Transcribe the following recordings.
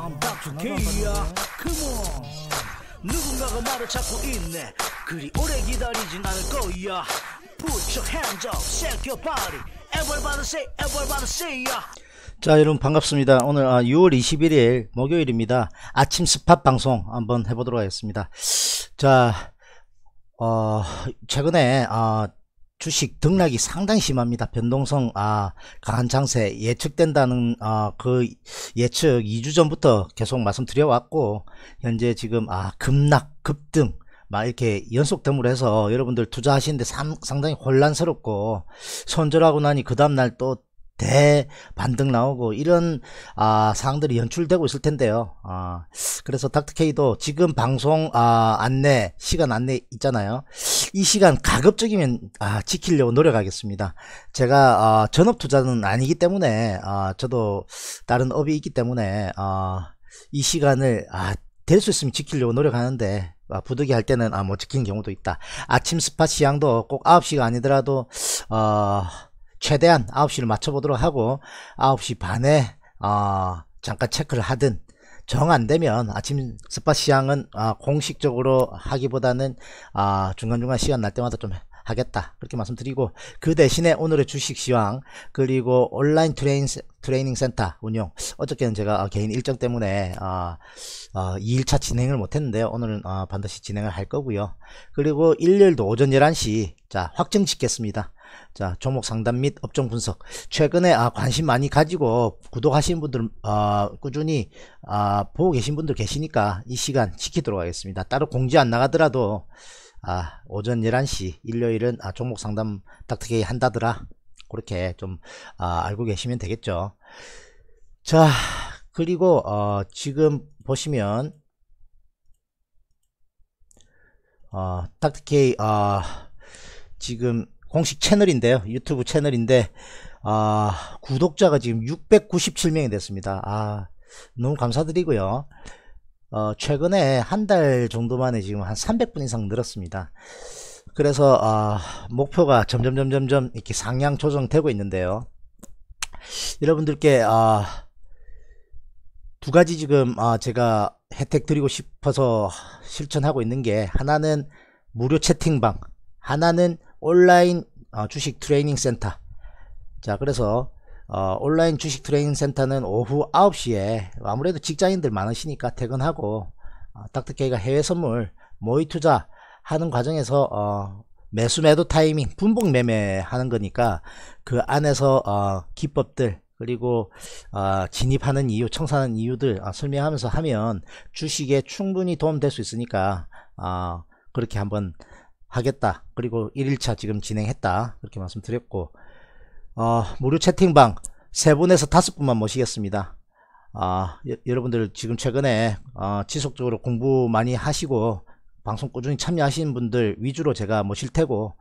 I'm back to K야 Come on 누군가가 말을 찾고 있네 그리 오래 기다리진 않을 거야 Put your hands up, shake your body Everybody say, everybody say yeah. 자 여러분 반갑습니다 오늘 6월 21일 목요일입니다 아침 스팟 방송 한번 해보도록 하겠습니다 자 어, 최근에 어, 주식 등락이 상당히 심합니다. 변동성 아 강한 장세 예측된다는 아, 그 예측 2주 전부터 계속 말씀드려 왔고 현재 지금 아 급락 급등 막 이렇게 연속됨으로 해서 여러분들 투자하시는데 상, 상당히 혼란스럽고 손절하고 나니 그 다음날 또 대반등 나오고 이런 아, 사항들이 연출되고 있을 텐데요. 아, 그래서 닥터케이도 지금 방송 아, 안내 시간 안내 있잖아요. 이 시간 가급적이면 아, 지키려고 노력하겠습니다. 제가 어, 전업 투자는 아니기 때문에 어, 저도 다른 업이 있기 때문에 어, 이 시간을 아, 될 수 있으면 지키려고 노력하는데 아, 부득이 할 때는 아, 못 뭐 지키는 경우도 있다. 아침 스팟 시향도 꼭 9시가 아니더라도 어, 최대한 9시를 맞춰보도록 하고 9시 반에 어, 잠깐 체크를 하든 정 안되면 아침 스팟 시향은 아, 공식적으로 하기보다는 아, 중간중간 시간 날 때마다 좀 하겠다 그렇게 말씀드리고 그 대신에 오늘의 주식 시황 그리고 온라인 트레인, 트레이닝 센터 운영 어저께는 제가 개인 일정 때문에 아, 아, 2일차 진행을 못했는데요 오늘은 아, 반드시 진행을 할 거고요 그리고 일요일도 오전 11시 자 확정 짓겠습니다 자 종목 상담 및 업종 분석 최근에 아, 관심 많이 가지고 구독하신 분들 아, 꾸준히 아, 보고 계신 분들 계시니까 이 시간 지키도록 하겠습니다 따로 공지 안 나가더라도 아, 오전 11시 일요일은 아, 종목 상담 닥터케이 한다더라. 그렇게 좀 아, 알고 계시면 되겠죠. 자, 그리고 어, 지금 보시면 어, 닥터케이 어, 지금 공식 채널인데요. 유튜브 채널인데 아, 구독자가 지금 697명이 됐습니다. 아, 너무 감사드리고요. 어, 최근에 한 달 정도 만에 지금 한 300분 이상 늘었습니다. 그래서 어, 목표가 점점 점점 점 이렇게 상향 조정되고 있는데요. 여러분들께 어, 두 가지 지금 어, 제가 혜택 드리고 싶어서 실천하고 있는 게 하나는 무료 채팅방, 하나는 온라인 어, 주식 트레이닝 센터. 자, 그래서 어, 온라인 주식 트레이닝 센터는 오후 9시에 아무래도 직장인들 많으시니까 퇴근하고 어, 닥터케이가 해외 선물 모의 투자 하는 과정에서 어, 매수 매도 타이밍 분봉 매매 하는 거니까 그 안에서 어, 기법들 그리고 어, 진입하는 이유 청산하는 이유들 어, 설명하면서 하면 주식에 충분히 도움될 수 있으니까 어, 그렇게 한번 하겠다 그리고 1일차 지금 진행했다 그렇게 말씀드렸고 어, 무료 채팅방 세 분에서 다섯 분만 모시겠습니다. 아, 여, 러분들 지금 최근에 어, 지속적으로 공부 많이 하시고 방송 꾸준히 참여하시는 분들 위주로 제가 모실 테고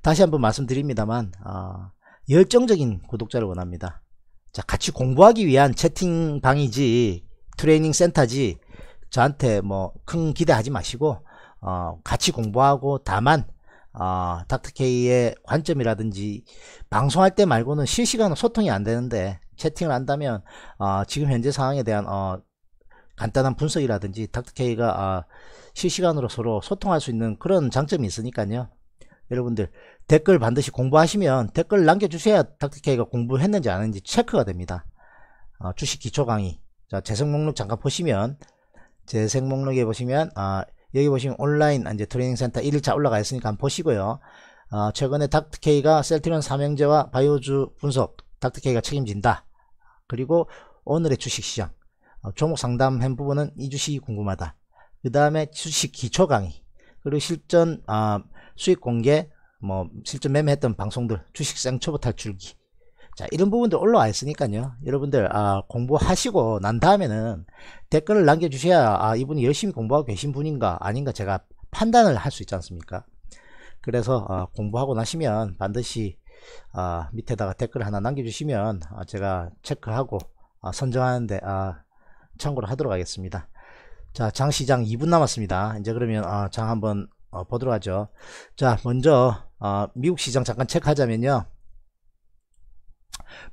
다시 한번 말씀드립니다만 어, 열정적인 구독자를 원합니다. 자, 같이 공부하기 위한 채팅방이지 트레이닝 센터지 저한테 뭐 큰 기대하지 마시고 어, 같이 공부하고 다만 아, 닥터케이의 관점이라든지 방송할 때 말고는 실시간으로 소통이 안 되는데 채팅을 한다면 아, 지금 현재 상황에 대한 어, 간단한 분석이라든지 닥터케이가 아, 실시간으로 서로 소통할 수 있는 그런 장점이 있으니까요. 여러분들 댓글 반드시 공부하시면 댓글 남겨주셔야 닥터케이가 공부했는지 안했지 체크가 됩니다. 아, 주식 기초 강의 자 재생 목록 잠깐 보시면 재생 목록에 보시면 아, 여기 보시면 온라인 이제 트레이닝 센터 1일차 올라가 있으니까 한번 보시고요. 어, 최근에 닥터케이가 셀트리온 삼형제와 바이오주 분석 닥터케이가 책임진다. 그리고 오늘의 주식시장 어, 종목 상담한 부분은 이 주식이 궁금하다. 그 다음에 주식 기초 강의 그리고 실전 어, 수익 공개 뭐 실전 매매했던 방송들 주식 생초보 탈출기 자 이런 부분들 올라와 있으니까요 여러분들 아, 공부하시고 난 다음에는 댓글을 남겨주셔야 아, 이분이 열심히 공부하고 계신 분인가 아닌가 제가 판단을 할 수 있지 않습니까 그래서 아, 공부하고 나시면 반드시 아, 밑에다가 댓글 하나 남겨주시면 아, 제가 체크하고 아, 선정하는데 아, 참고를 하도록 하겠습니다 자 장시장 2분 남았습니다 이제 그러면 아, 장 한번 어, 보도록 하죠 자 먼저 어, 미국 시장 잠깐 체크하자면요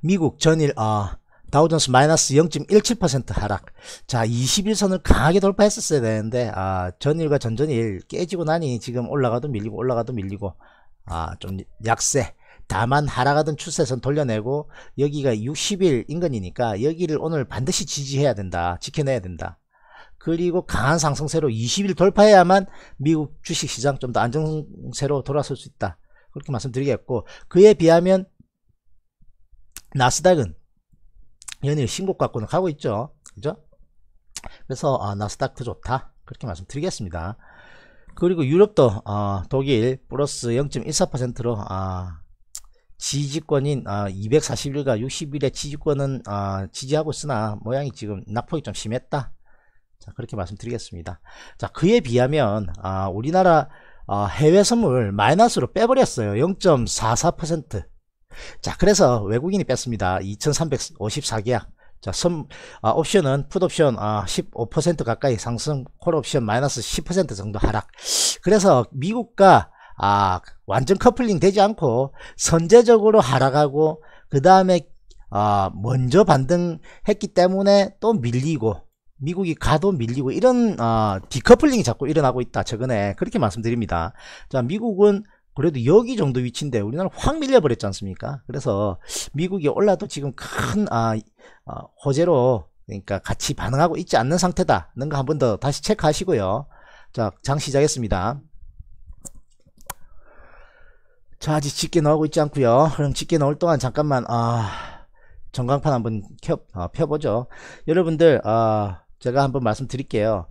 미국 전일 어, 다우존스 마이너스 0.17% 하락 자 21선을 강하게 돌파했었어야 되는데 아, 전일과 전전일 깨지고 나니 지금 올라가도 밀리고 올라가도 밀리고 아, 좀 약세 다만 하락하던 추세선 돌려내고 여기가 60일 인근이니까 여기를 오늘 반드시 지지해야 된다 지켜내야 된다 그리고 강한 상승세로 20일 돌파해야만 미국 주식시장 좀 더 안정세로 돌아설 수 있다 그렇게 말씀드리겠고 그에 비하면 나스닥은 연일 신곡 갖고는 가고 있죠. 그죠? 그래서 아, 나스닥도 좋다. 그렇게 말씀드리겠습니다. 그리고 유럽도 아, 독일 플러스 0.14%로 아, 지지권인 아, 241과 60일의 지지권은 아, 지지하고 있으나 모양이 지금 낙폭이 좀 심했다. 자 그렇게 말씀드리겠습니다. 자 그에 비하면 아, 우리나라 아, 해외 선물 마이너스로 빼버렸어요. 0.44%자 그래서 외국인이 뺐습니다 2354계약 자, 선, 아, 옵션은 풋옵션 아, 15% 가까이 상승, 콜옵션 마이너스 10% 정도 하락. 그래서 미국과 아, 완전 커플링 되지 않고 선제적으로 하락하고 그 다음에 아, 먼저 반등했기 때문에 또 밀리고 미국이 가도 밀리고 이런 아, 디커플링이 자꾸 일어나고 있다 최근에 그렇게 말씀드립니다. 자 미국은 그래도 여기 정도 위치인데 우리나라 확 밀려버렸지 않습니까? 그래서 미국이 올라도 지금 큰 아, 아, 호재로 그러니까 같이 반응하고 있지 않는 상태다는 거 한 번 더 다시 체크하시고요. 자, 장 시작했습니다. 자, 아직 짙게 나오고 있지 않고요. 그럼 짙게 넣을 동안 잠깐만 아, 전광판 한번 켜, 아, 펴보죠. 여러분들 아, 제가 한번 말씀드릴게요.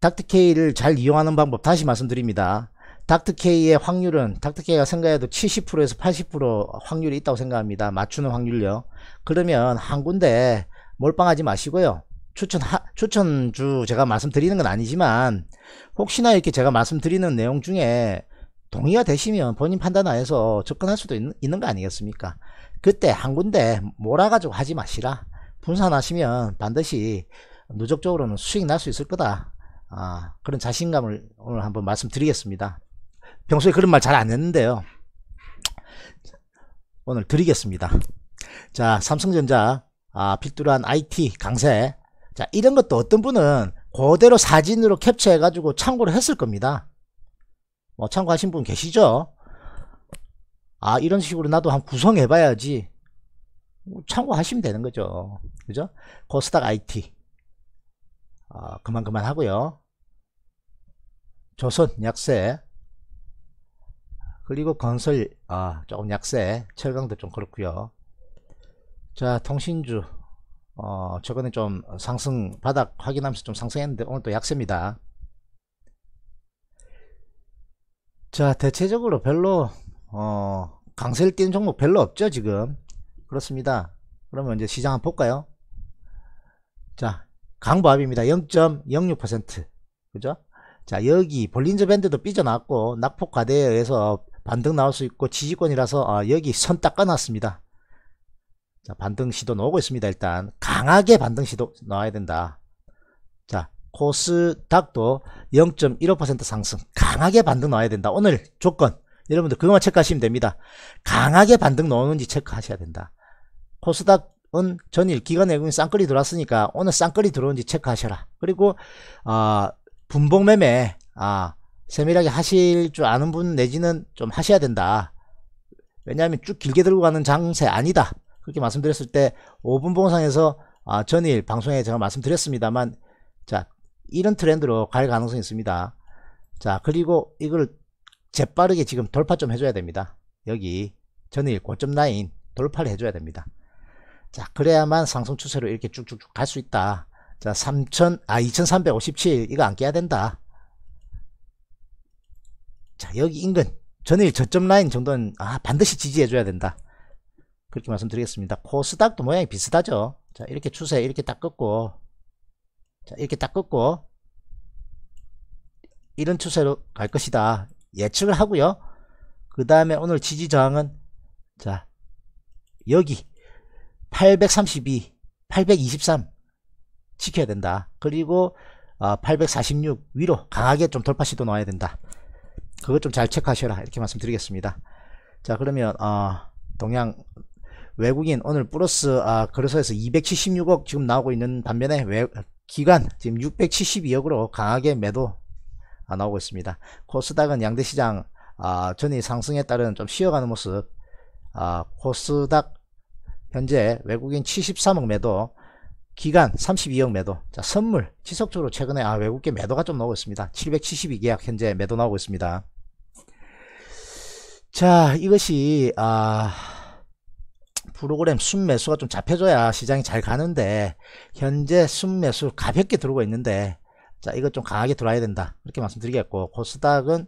닥트케이를잘 이용하는 방법 다시 말씀드립니다. 닥터케이의 확률은 닥터케이가 생각해도 70%에서 80% 확률이 있다고 생각합니다. 맞추는 확률요. 그러면 한 군데 몰빵하지 마시고요. 추천 추천주 제가 말씀드리는 건 아니지만 혹시나 이렇게 제가 말씀드리는 내용 중에 동의가 되시면 본인 판단 안에서 접근할 수도 있, 있는, 거 아니겠습니까? 그때 한 군데 몰아가지고 하지 마시라. 분산하시면 반드시 누적적으로는 수익 날 수 있을 거다. 아, 그런 자신감을 오늘 한번 말씀드리겠습니다. 평소에 그런 말 잘 안 했는데요. 오늘 드리겠습니다. 자, 삼성전자 아, 필두란 IT 강세. 자, 이런 것도 어떤 분은 그대로 사진으로 캡처해가지고 참고를 했을 겁니다. 뭐 참고하신 분 계시죠? 아, 이런 식으로 나도 한 구성해봐야지. 뭐 참고하시면 되는 거죠. 그죠? 코스닥 IT. 어, 아, 그만 그만 하고요. 조선 약세 그리고 건설 아 조금 약세 철강도 좀 그렇고요 자 통신주 어 최근에 좀 상승 바닥 확인하면서 좀 상승했는데 오늘 또 약세입니다 자 대체적으로 별로 어 강세를 띄는 종목 별로 없죠 지금 그렇습니다 그러면 이제 시장 한번 볼까요 자 강보합입니다 0.06% 그죠 자 여기 볼린저 밴드도 삐져나왔고 낙폭 과대에 의해서 반등 나올 수 있고 지지권이라서 아, 여기 선 닦아놨습니다. 자, 반등 시도 나오고 있습니다. 일단 강하게 반등 시도 나와야 된다. 자, 코스닥도 0.15% 상승 강하게 반등 나와야 된다. 오늘 조건 여러분들 그것만 체크하시면 됩니다. 강하게 반등 나오는지 체크하셔야 된다. 코스닥은 전일 기간 내금이 쌍끌이 들어왔으니까 오늘 쌍끌이 들어오는지 체크하셔라. 그리고 아 분봉매매 아 세밀하게 하실 줄 아는 분 내지는 좀 하셔야 된다. 왜냐하면 쭉 길게 들고 가는 장세 아니다. 그렇게 말씀드렸을 때 5분 봉상에서 아, 전일 방송에 제가 말씀드렸습니다만 자 이런 트렌드로 갈 가능성이 있습니다. 자 그리고 이걸 재빠르게 지금 돌파 좀 해줘야 됩니다. 여기 전일 고점 라인 돌파를 해줘야 됩니다. 자 그래야만 상승 추세로 이렇게 쭉쭉쭉 갈 수 있다. 자 3천 아2357 이거 안 깨야 된다. 자 여기 인근 전일 저점 라인 정도는 아 반드시 지지해 줘야 된다 그렇게 말씀드리겠습니다 코스닥도 모양이 비슷하죠 자 이렇게 추세 이렇게 딱 꺾고 자 이렇게 딱 꺾고 이런 추세로 갈 것이다 예측을 하고요 그 다음에 오늘 지지 저항은 자 여기 832 823 지켜야 된다 그리고 846 어, 위로 강하게 좀 돌파 시도 나와야 된다 그것 좀 잘 체크하셔라 이렇게 말씀드리겠습니다 자 그러면 어, 동양 외국인 오늘 플러스 아, 거래소에서 276억 지금 나오고 있는 반면에 외, 기간 지금 672억으로 강하게 매도 아, 나오고 있습니다 코스닥은 양대시장 아, 전일 상승에 따른 좀 쉬어가는 모습 아, 코스닥 현재 외국인 73억 매도 기간 32억 매도 자 선물 지속적으로 최근에 아, 외국계 매도가 좀 나오고 있습니다 772계약 현재 매도 나오고 있습니다 자 이것이 아 프로그램 순매수가 좀 잡혀줘야 시장이 잘 가는데 현재 순매수 가볍게 들어오고 있는데 자이것좀 강하게 들어와야 된다 이렇게 말씀드리겠고 코스닥은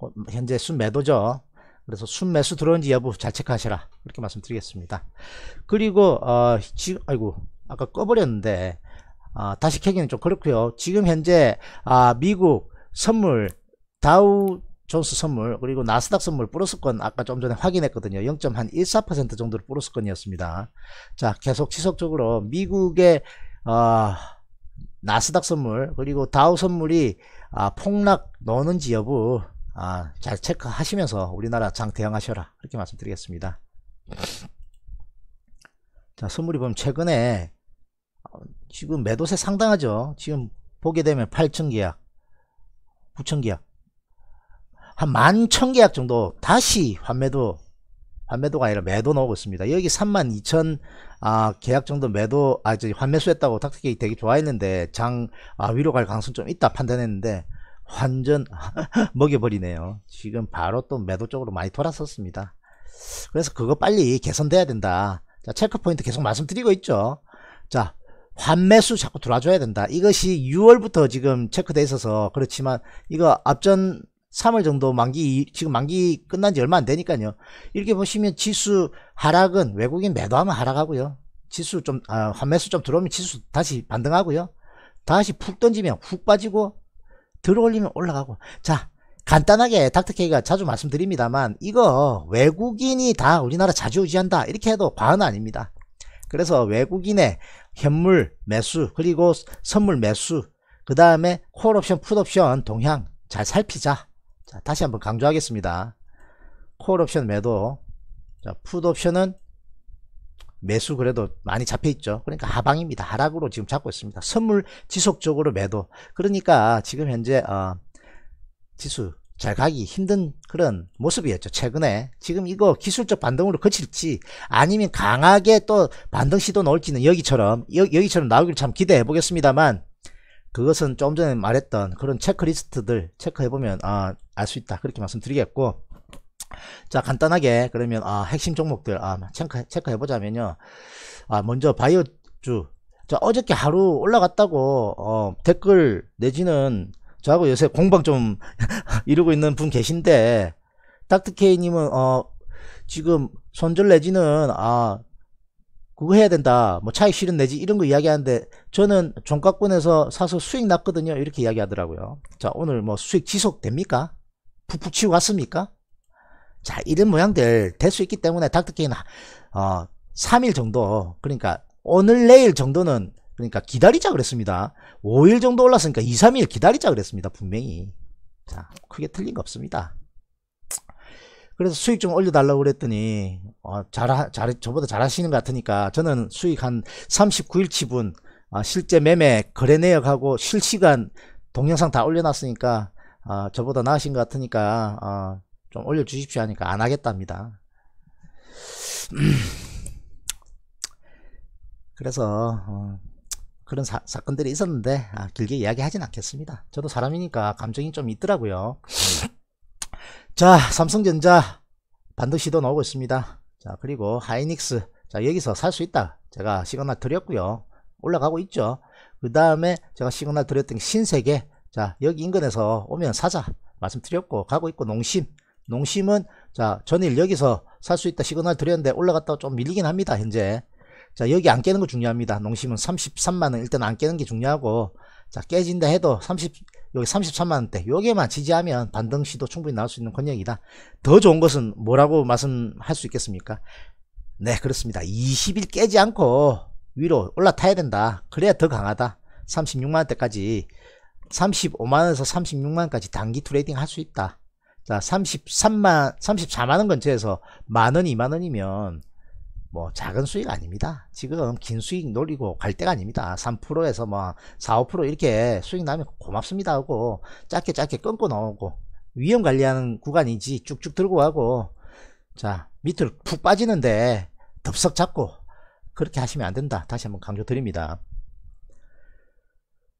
어, 현재 순매도죠 그래서 순매수 들어온지 여부 잘 체크하시라 이렇게 말씀드리겠습니다 그리고 어 지금 아이고 아까 꺼버렸는데 아, 다시 켜기는 좀 그렇고요 지금 현재 아 미국 선물 다우 존스 선물 그리고 나스닥 선물 플러스권 아까 좀 전에 확인했거든요. 0.14% 정도로 플러스권이었습니다. 자 계속 지속적으로 미국의 어, 나스닥 선물 그리고 다우 선물이 아, 폭락 넣는지 여부 아, 잘 체크하시면서 우리나라 장 대응하셔라 이렇게 말씀드리겠습니다. 자 선물이 보면 최근에 어, 지금 매도세 상당하죠. 지금 보게 되면 8천 계약, 9천 계약 한1 1 0 0 0 계약 정도 다시 환매도 환매도가 아니라 매도 나오고 있습니다. 여기 3만 0 0 아, 계약 정도 매도 아, 저 환매수했다고 탁터케이 되게 좋아했는데 장 아, 위로 갈 가능성 좀 있다 판단했는데 완전 먹여버리네요. 지금 바로 또 매도 쪽으로 많이 돌아섰습니다. 그래서 그거 빨리 개선돼야 된다. 자, 체크 포인트 계속 말씀드리고 있죠. 자, 환매수 자꾸 들어와줘야 된다. 이것이 6월부터 지금 체크돼 있어서 그렇지만 이거 앞전 3월 정도 만기 지금 만기 끝난 지 얼마 안 되니까요. 이렇게 보시면 지수 하락은 외국인 매도하면 하락하고요. 지수 좀 아, 환매수 좀 들어오면 지수 다시 반등하고요. 다시 푹 던지면 훅 빠지고 들어올리면 올라가고. 자 간단하게 닥터케이가 자주 말씀드립니다만 이거 외국인이 다 우리나라 자주 유지한다 이렇게 해도 과언 아닙니다. 그래서 외국인의 현물 매수 그리고 선물 매수 그 다음에 콜옵션 풋옵션 동향 잘 살피자. 자, 다시 한번 강조하겠습니다. 콜 옵션 매도 자, 풋 옵션은 매수 그래도 많이 잡혀있죠 그러니까 하방입니다 하락으로 지금 잡고 있습니다 선물 지속적으로 매도 그러니까 지금 현재 어, 지수 잘 가기 힘든 그런 모습이었죠 최근에 지금 이거 기술적 반등으로 거칠지 아니면 강하게 또 반등 시도 나올지는 여기처럼 여, 여기처럼 나오기를 참 기대해 보겠습니다만 그것은 좀 전에 말했던 그런 체크리스트들 체크해보면 아, 알 수 있다 그렇게 말씀드리겠고 자 간단하게 그러면 아, 핵심 종목들 아, 체크, 체크해보자면요 아, 먼저 바이오주 자 어저께 하루 올라갔다고 어, 댓글 내지는 저하고 요새 공방 좀 이루고 있는 분 계신데 닥터케이님은 어, 지금 손절 내지는 아 그거 해야 된다 뭐 차익 실현 내지 이런 거 이야기하는데 저는 종가권에서 사서 수익 났거든요 이렇게 이야기하더라고요 자 오늘 뭐 수익 지속됩니까 푹푹 치고 갔습니까 자 이런 모양들 될 수 있기 때문에 닥터킹은 어, 3일 정도 그러니까 오늘 내일 정도는 그러니까 기다리자 그랬습니다 5일 정도 올랐으니까 2, 3일 기다리자 그랬습니다 분명히 자 크게 틀린 거 없습니다 그래서 수익 좀 올려달라고 그랬더니 어, 잘, 잘 저보다 잘하시는 것 같으니까 저는 수익 한 39일치분 어, 실제 매매 거래 내역하고 실시간 동영상 다 올려놨으니까 어, 저보다 나으신 것 같으니까 어, 좀 올려주십시오 하니까 안 하겠답니다. 그래서 어, 그런 사, 사 건들이 있었는데 아, 길게 이야기하진 않겠습니다. 저도 사람이니까 감정이 좀 있더라고요. 자 삼성전자 반드시도 나오고 있습니다 자 그리고 하이닉스 자 여기서 살 수 있다 제가 시그널 드렸고요 올라가고 있죠 그 다음에 제가 시그널 드렸던 신세계 자 여기 인근에서 오면 사자 말씀드렸고 가고 있고 농심 농심은 자 전일 여기서 살 수 있다 시그널 드렸는데 올라갔다가 좀 밀리긴 합니다 현재 자 여기 안 깨는 거 중요합니다 농심은 33만원 일단 안 깨는 게 중요하고 자 깨진다 해도 30 여기 33만원대 여기에만 지지하면 반등 시도 충분히 나올 수 있는 권역이다 더 좋은 것은 뭐라고 말씀할 수 있겠습니까 네 그렇습니다 20일 깨지 않고 위로 올라타야 된다 그래야 더 강하다 36만원대까지 35만원에서 36만원까지 단기 트레이딩 할 수 있다 자 33만 34만원 근처에서 만원 2만원이면 뭐 작은 수익 아닙니다. 지금 긴 수익 놀리고 갈 때가 아닙니다. 3%에서 뭐 4, 5% 이렇게 수익 나면 고맙습니다 하고 짧게 짧게 끊고 나오고 위험 관리하는 구간이지 쭉쭉 들고 가고 자 밑으로 푹 빠지는데 덥석 잡고 그렇게 하시면 안 된다. 다시 한번 강조드립니다.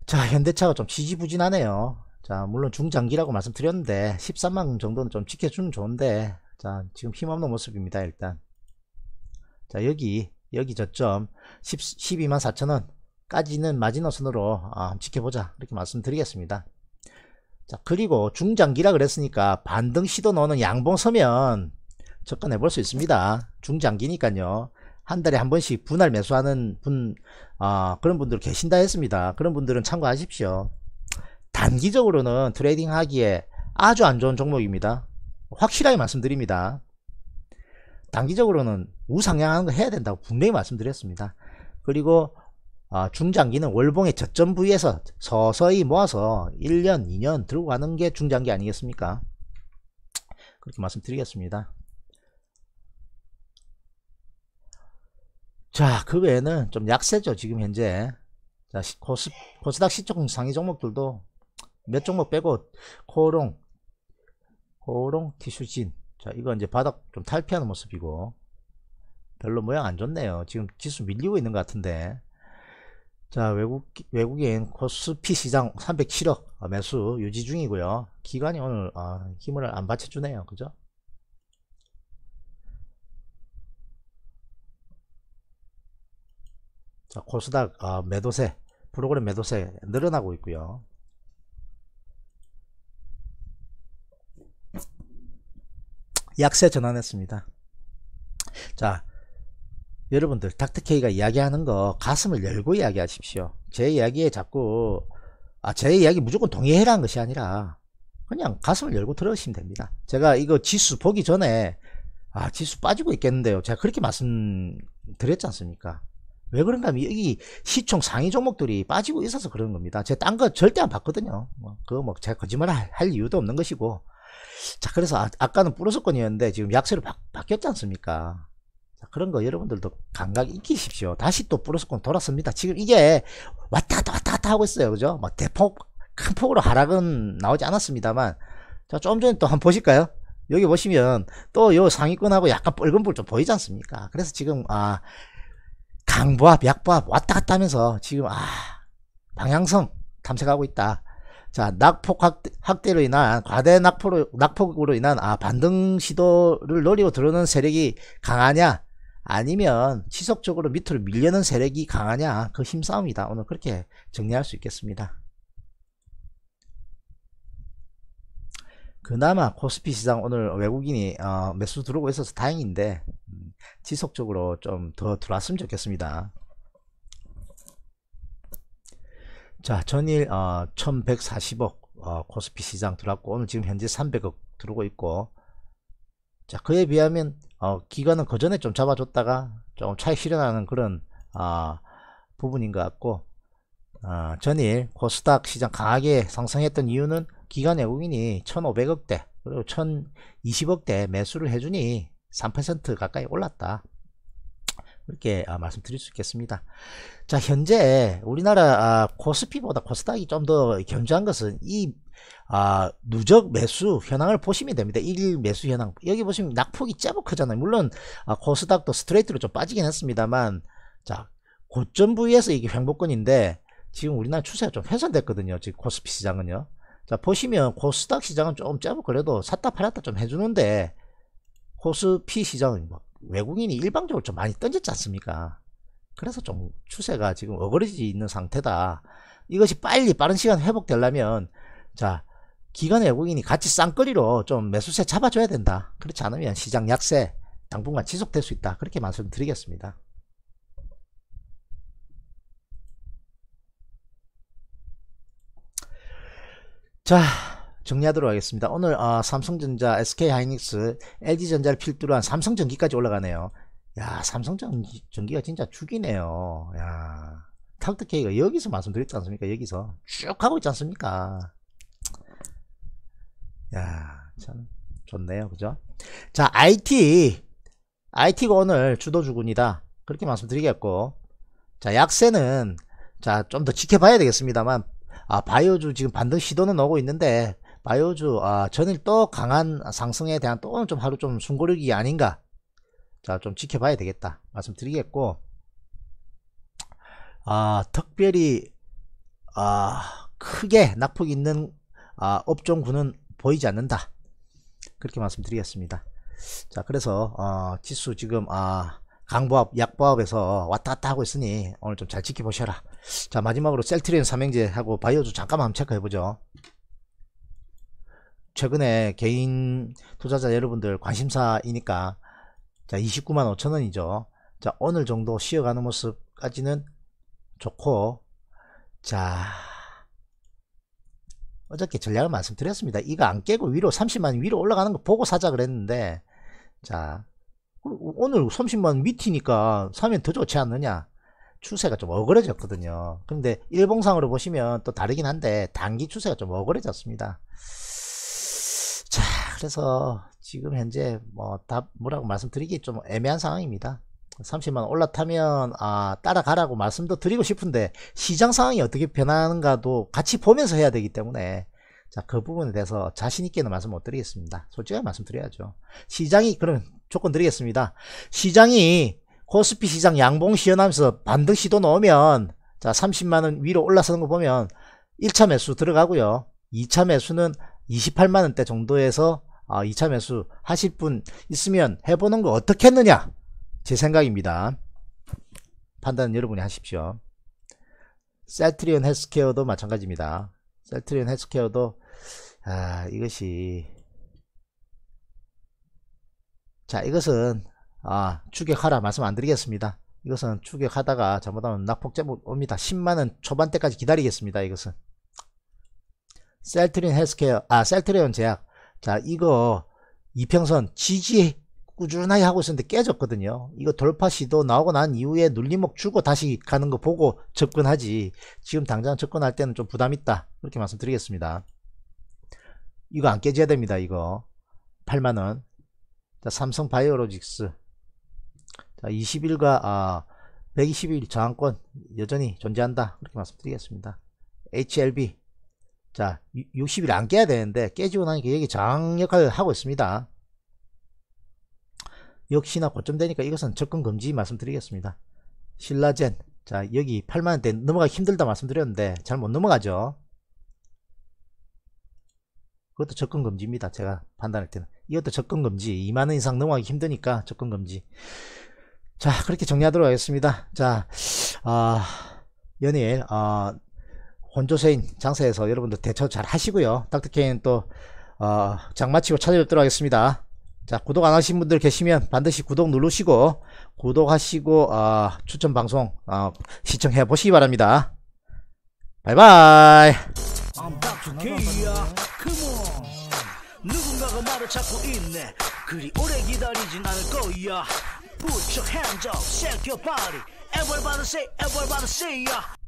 자 현대차가 좀 지지부진하네요. 자 물론 중장기라고 말씀드렸는데 13만 정도는 좀 지켜주면 좋은데 자 지금 힘없는 모습입니다 일단 자 여기 여기 저점 1 2 4 0 0 0원 까지는 마지노선으로 아, 지켜보자 이렇게 말씀드리겠습니다 자 그리고 중장기라 그랬으니까 반등 시도 넣는 양봉 서면 접근해 볼 수 있습니다 중장기니까요 한 달에 한 번씩 분할 매수하는 분 아, 그런 분들 계신다 했습니다 그런 분들은 참고하십시오 단기적으로는 트레이딩 하기에 아주 안 좋은 종목입니다 확실하게 말씀드립니다 단기적으로는 우상향하는 거 해야 된다고 분명히 말씀드렸습니다. 그리고 어, 중장기는 월봉의 저점 부위에서 서서히 모아서 1년, 2년 들고 가는 게 중장기 아니겠습니까? 그렇게 말씀드리겠습니다. 자, 그 외에는 좀 약세죠, 지금 현재. 자, 코스, 코스닥 시총 상위 종목들도 몇 종목 빼고 코롱, 코롱, 티슈진, 자이건 이제 바닥 좀 탈피하는 모습이고 별로 모양 안 좋네요 지금 지수 밀리고 있는 것 같은데 자 외국 외국인 코스피 시장 307억 매수 유지 중이고요 기간이 오늘 아, 힘을 안 받쳐주네요 그죠 자 코스닥 아, 매도세 프로그램 매도세 늘어나고 있고요 약세 전환했습니다. 자, 여러분들 닥터케이가 이야기하는 거 가슴을 열고 이야기하십시오. 제 이야기에 자꾸 아, 제 이야기 무조건 동의해라는 것이 아니라 그냥 가슴을 열고 들으시면 됩니다. 제가 이거 지수 보기 전에 아 지수 빠지고 있겠는데요. 제가 그렇게 말씀드렸지 않습니까? 왜 그런가 하면 여기 시총 상위 종목들이 빠지고 있어서 그런 겁니다. 제가 딴 거 절대 안 봤거든요. 뭐, 그거 뭐 제가 거짓말 할 이유도 없는 것이고 자, 그래서 아, 까는 뿌러스권이었는데 지금 약세로 바, 뀌었지 않습니까? 자, 그런 거 여러분들도 감각 익히십시오. 다시 또 뿌러스권 돌았습니다. 지금 이게 왔다 갔다 왔다 갔다 하고 있어요. 그죠? 뭐 대폭, 큰 폭으로 하락은 나오지 않았습니다만. 자, 좀 전에 또 한번 보실까요? 여기 보시면 또 요 상위권하고 약간 뻘근불 좀 보이지 않습니까? 그래서 지금, 아, 강보합, 약보합 왔다 갔다 하면서 지금, 아, 방향성 탐색하고 있다. 자, 낙폭 확대, 로 인한 과대 낙폭으로, 낙폭으로 인한 아, 반등 시도를 노리고 들어오는 세력이 강하냐? 아니면 지속적으로 밑으로 밀려는 세력이 강하냐? 그 힘싸움이다. 오늘 그렇게 정리할 수 있겠습니다. 그나마 코스피 시장 오늘 외국인이 어, 매수 들어오고 있어서 다행인데 음, 지속적으로 좀 더 들어왔으면 좋겠습니다. 자, 전일 어, 1140억 어, 코스피 시장 들어왔고 오늘 지금 현재 300억 들어오고 있고 자, 그에 비하면 어, 기간은그 전에 좀 잡아줬다가 조금 차익 실현하는 그런 어, 부분인 것 같고 어, 전일 코스닥 시장 강하게 상승했던 이유는 기간 외국인이 1,500억대 그리고 1,020억대 매수를 해주니 3% 가까이 올랐다. 이렇게 아, 말씀드릴 수 있겠습니다. 자 현재 우리나라 아, 코스피보다 코스닥이 좀 더 견조한 것은 이 아, 누적 매수 현황을 보시면 됩니다. 1일 매수 현황 여기 보시면 낙폭이 제법 크잖아요. 물론 아, 코스닥도 스트레이트로 좀 빠지긴 했습니다만 자 고점 부위에서 이게 횡보권인데 지금 우리나라 추세가 좀 훼손됐거든요. 지금 코스피 시장은요. 자 보시면 코스닥 시장은 조금 짧고 그래도 샀다 팔았다 좀 해주는데 코스피 시장은 뭐 외국인이 일방적으로 좀 많이 던졌지 않습니까? 그래서 좀 추세가 지금 어그러지 있는 상태다. 이것이 빨리 빠른 시간 회복되려면 자 기관 외국인이 같이 쌍거리로좀 매수세 잡아줘야 된다. 그렇지 않으면 시장 약세 당분간 지속될 수 있다. 그렇게 말씀드리겠습니다. 자. 정리하도록 하겠습니다. 오늘 아, 삼성전자, SK하이닉스, LG전자를 필두로 한 삼성전기까지 올라가네요. 야 삼성전기가 진짜 죽이네요. 야탁트케이가 여기서 말씀드렸지 않습니까? 여기서 쭉 하고 있지 않습니까? 야참 좋네요. 그죠? 자 IT IT가 오늘 주도주군이다. 그렇게 말씀드리겠고 자 약세는 자좀 더 지켜봐야 되겠습니다만 아 바이오주 지금 반등 시도는 오고 있는데 바이오주 아 전일 또 강한 상승에 대한 또 좀 하루 좀 숨고르기 아닌가 자좀 지켜봐야 되겠다 말씀드리겠고 아 특별히 아 크게 낙폭 있는 아, 업종군은 보이지 않는다 그렇게 말씀드리겠습니다 자 그래서 어, 지수 지금 아 강보합 약보합에서 왔다갔다 하고 있으니 오늘 좀 잘 지켜보셔라 자 마지막으로 셀트리온 삼행제하고 바이오주 잠깐만 한번 체크해보죠 최근에 개인 투자자 여러분들 관심사이니까 자 29만 5천원이죠 자 오늘 정도 쉬어가는 모습까지는 좋고 자 어저께 전략을 말씀드렸습니다 이거 안 깨고 위로 30만 위로 올라가는 거 보고 사자 그랬는데 자 오늘 30만 밑이니까 사면 더 좋지 않느냐 추세가 좀 어그러졌거든요 근데 일봉상으로 보시면 또 다르긴 한데 단기 추세가 좀 어그러졌습니다 그래서 지금 현재 뭐 답 뭐라고 말씀드리기 좀 애매한 상황입니다 30만원 올라타면 아 따라가라고 말씀도 드리고 싶은데 시장 상황이 어떻게 변하는가도 같이 보면서 해야 되기 때문에 자그 부분에 대해서 자신있게는 말씀 못 드리겠습니다 솔직히 말씀드려야죠 시장이 그럼 조건 드리겠습니다 시장이 코스피 시장 양봉 시연하면서 반등 시도 넣으면 자 30만원 위로 올라서는 거 보면 1차 매수 들어가고요 2차 매수는 28만원대 정도에서 아, 2차 매수 하실 분 있으면 해보는 거어떻겠느냐제 생각입니다 판단은 여러분이 하십시오 셀트리온 헬스케어도 마찬가지입니다 셀트리온 헬스케어도 아, 이것이 자 이것은 아, 추격하라 말씀 안 드리겠습니다 이것은 추격하다가 잘못하면 낙폭제 옵니다 10만원 초반대까지 기다리겠습니다 이것은 셀트리온 헬스케어 아 셀트리온 제약 자 이거 이평선 지지 꾸준하게 하고 있었는데 깨졌거든요 이거 돌파 시도 나오고 난 이후에 눌림목 주고 다시 가는 거 보고 접근하지 지금 당장 접근할 때는 좀 부담 있다 그렇게 말씀드리겠습니다 이거 안 깨져야 됩니다 이거 8만원 자 삼성 바이오로직스 자 20일과 아 120일 저항권 여전히 존재한다 그렇게 말씀드리겠습니다 HLB 자 60일 안 깨야 되는데 깨지고 나니까 여기 장 역할을 하고 있습니다 역시나 고점 되니까 이것은 접근 금지 말씀드리겠습니다 신라젠 자 여기 8만원대 넘어가기 힘들다 말씀드렸는데 잘 못 넘어가죠 그것도 접근 금지입니다 제가 판단할 때는 이것도 접근 금지 2만원 이상 넘어가기 힘드니까 접근 금지 자 그렇게 정리하도록 하겠습니다 자 어, 연일 어, 혼조세인 장사에서 여러분들 대처 잘 하시고요. 닥터케인 또, 어, 장 마치고 찾아뵙도록 하겠습니다. 자, 구독 안 하신 분들 계시면 반드시 구독 누르시고, 구독하시고, 어, 추천 방송, 어, 시청해 보시기 바랍니다. 바이바이! 누군가가 말을 찾고 있네 그리 오래 기다리진 않을 거야 Put your hands up, shake your body Everybody say, everybody say yeah.